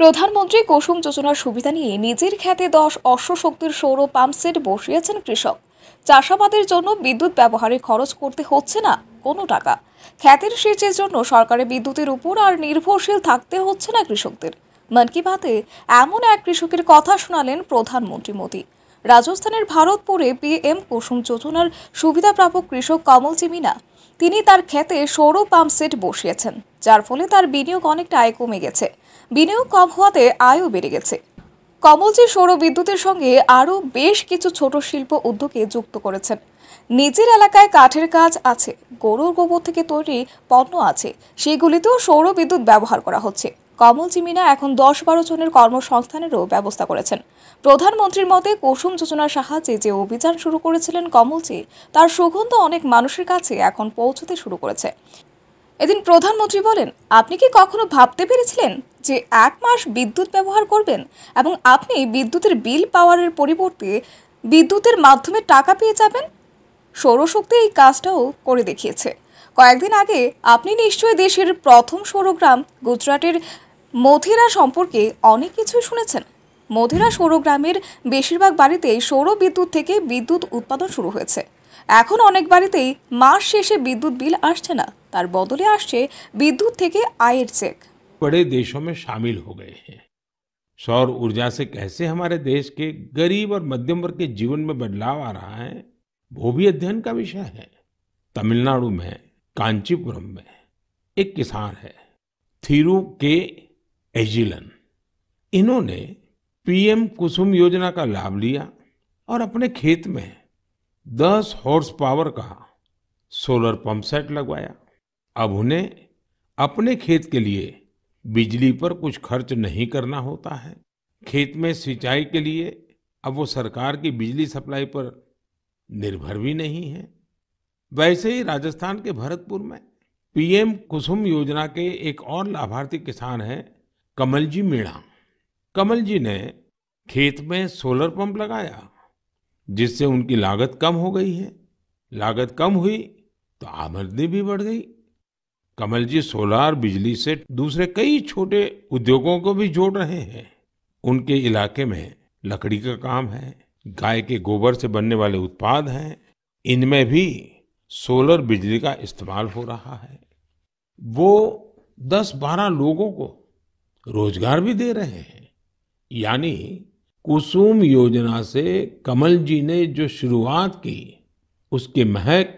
প্রধানমন্ত্রী কুসুম যোজনার সুবিধা নিয়ে নিজের খ্যাতে দশ অশ্বশক্তির সৌর পাম্পসেট বসিয়েছেন কৃষক চাষাবাদের জন্য বিদ্যুৎ ব্যবহারে খরচ করতে হচ্ছে না কোনো টাকা খ্যাতির সেচের জন্য সরকারের বিদ্যুতের উপর আর নির্ভরশীল থাকতে হচ্ছে না কৃষকদের মন কি বাতে এমন এক কৃষকের কথা শোনালেন প্রধানমন্ত্রী মোদী রাজস্থানের ভারতপুরে পিএম কুসুম যোজনার সুবিধাপ্রাপক কৃষক কমলজি মিনা তিনি তার ক্ষেতে সৌর পাম্প সেট বসিয়েছেন যার ফলে তার বিনিয়োগ অনেকটা আয় কমে গেছে বিনিয়োগ কম হওয়াতে আয়ও বেড়ে গেছে কমলজি সৌর বিদ্যুতের সঙ্গে আরও বেশ কিছু ছোট শিল্প উদ্যোগে যুক্ত করেছেন নিজের এলাকায় কাঠের কাজ আছে গরুর গোবর থেকে তৈরি পণ্য আছে সেগুলিতেও সৌর বিদ্যুৎ ব্যবহার করা হচ্ছে কমলজি মিনা এখন দশ বারো জনের কর্মসংস্থানেরও ব্যবস্থা করেছেন প্রধানমন্ত্রীর মতে কুসুম যোজনার সাহায্যে যে অভিযান শুরু করেছিলেন কমলজি তার সুগন্ধ অনেক মানুষের কাছে এখন পৌঁছতে শুরু করেছে এদিন প্রধানমন্ত্রী বলেন আপনি কি কখনো ভাবতে পেরেছিলেন যে এক মাস বিদ্যুৎ ব্যবহার করবেন এবং আপনি বিদ্যুতের বিল পাওয়ারের পরিবর্তে বিদ্যুতের মাধ্যমে টাকা পেয়ে যাবেন সৌরশক্তি এই কাজটাও করে দেখিয়েছে কয়েকদিন আগে আপনি নিশ্চয়ই দেশের প্রথম সৌরগ্রাম গুজরাটের মথিরা সম্পর্কে অনেক কিছুই শুনেছেন মধিরা সৌরগ্রামের বেশিরভাগ বাড়িতে সৌর বিদ্যুৎ থেকে বিদ্যুৎ উৎপাদন শুরু হয়েছে এখন অনেক বাড়িতেই মাস শেষে বিদ্যুৎ বিল আসছে না তার বদলে আসছে বিদ্যুৎ থেকে আয়ের চেক बड़े देशों में शामिल हो गए हैं सौर ऊर्जा से कैसे हमारे देश के गरीब और मध्यम वर्ग के जीवन में बदलाव आ रहा है वो भी अध्ययन का विषय है तमिलनाडु में कांचीपुरम में एक किसान है थीरू के एजिलन इन्होंने पीएम कुसुम योजना का लाभ लिया और अपने खेत में 10 हॉर्स पावर का सोलर पंप सेट लगवाया अब उन्हें अपने खेत के लिए बिजली पर कुछ खर्च नहीं करना होता है खेत में सिंचाई के लिए अब वो सरकार की बिजली सप्लाई पर निर्भर भी नहीं है वैसे ही राजस्थान के भरतपुर में पीएम कुसुम योजना के एक और लाभार्थी किसान हैं कमल जी मीणा कमल जी ने खेत में सोलर पंप लगाया जिससे उनकी लागत कम हो गई है लागत कम हुई तो आमदनी भी बढ़ गई कमल जी सोलार बिजली से दूसरे कई छोटे उद्योगों को भी जोड़ रहे हैं उनके इलाके में लकड़ी का काम है गाय के गोबर से बनने वाले उत्पाद हैं इनमें भी सोलर बिजली का इस्तेमाल हो रहा है वो 10-12 लोगों को रोजगार भी दे रहे हैं यानी कुसुम योजना से कमल जी ने जो शुरुआत की उसकी महक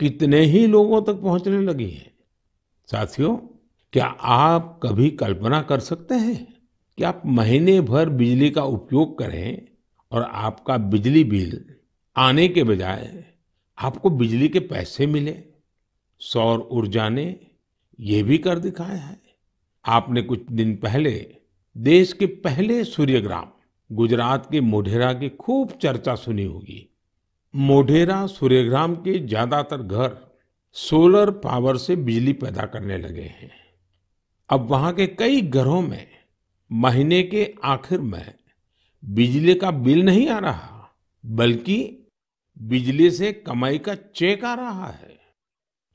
कितने ही लोगों तक पहुंचने लगी है साथियों क्या आप कभी कल्पना कर सकते हैं कि आप महीने भर बिजली का उपयोग करें और आपका बिजली बिल आने के बजाय आपको बिजली के पैसे मिले सौर ऊर्जा ने यह भी कर दिखाया है आपने कुछ दिन पहले देश के पहले सूर्यग्राम गुजरात के मोढेरा की खूब चर्चा सुनी होगी मोढेरा सूर्यग्राम के ज्यादातर घर सोलर पावर से बिजली पैदा करने लगे हैं अब वहां के कई घरों में महीने के आखिर में बिजली का बिल नहीं आ रहा बल्कि बिजली से कमाई का चेक आ रहा है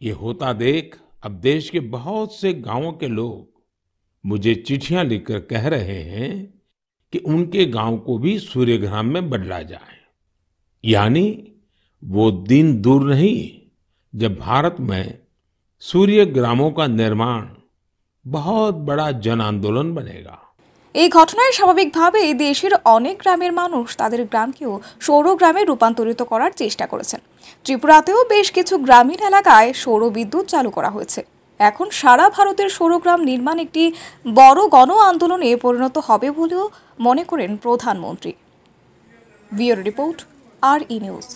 ये होता देख अब देश के बहुत से गांवों के लोग मुझे चिट्ठियां लिखकर कह रहे हैं कि उनके गांव को भी ग्राम में बदला जाए यानी वो दिन दूर नहीं जब भारत में सूर्य ग्रामों का निर्माण बहुत बड़ा जन आंदोलन बनेगा এই ঘটনায় স্বাভাবিকভাবেই দেশের অনেক গ্রামের মানুষ তাদের গ্রামকেও সৌর গ্রামে রূপান্তরিত করার চেষ্টা করেছেন ত্রিপুরাতেও বেশ কিছু গ্রামীণ এলাকায় সৌর বিদ্যুৎ চালু করা হয়েছে এখন সারা ভারতের সৌরগ্রাম নির্মাণ একটি বড় গণ আন্দোলনে পরিণত হবে বলেও মনে করেন প্রধানমন্ত্রী বিওর রিপোর্ট আর ই নিউজ